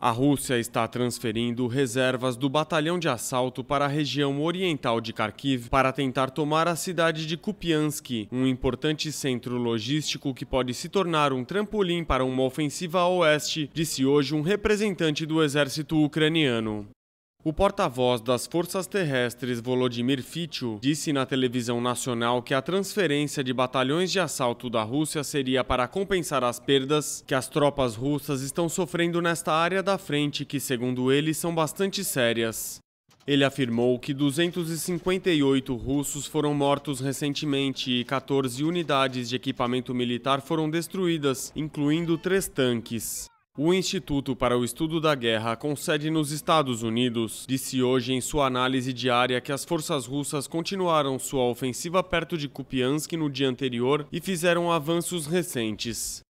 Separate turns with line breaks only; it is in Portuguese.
A Rússia está transferindo reservas do batalhão de assalto para a região oriental de Kharkiv para tentar tomar a cidade de Kupiansk, um importante centro logístico que pode se tornar um trampolim para uma ofensiva a oeste, disse hoje um representante do exército ucraniano. O porta-voz das Forças Terrestres, Volodymyr Fitcho, disse na televisão nacional que a transferência de batalhões de assalto da Rússia seria para compensar as perdas que as tropas russas estão sofrendo nesta área da frente, que, segundo ele, são bastante sérias. Ele afirmou que 258 russos foram mortos recentemente e 14 unidades de equipamento militar foram destruídas, incluindo três tanques. O Instituto para o Estudo da Guerra, com sede nos Estados Unidos, disse hoje em sua análise diária que as forças russas continuaram sua ofensiva perto de Kupiansk no dia anterior e fizeram avanços recentes.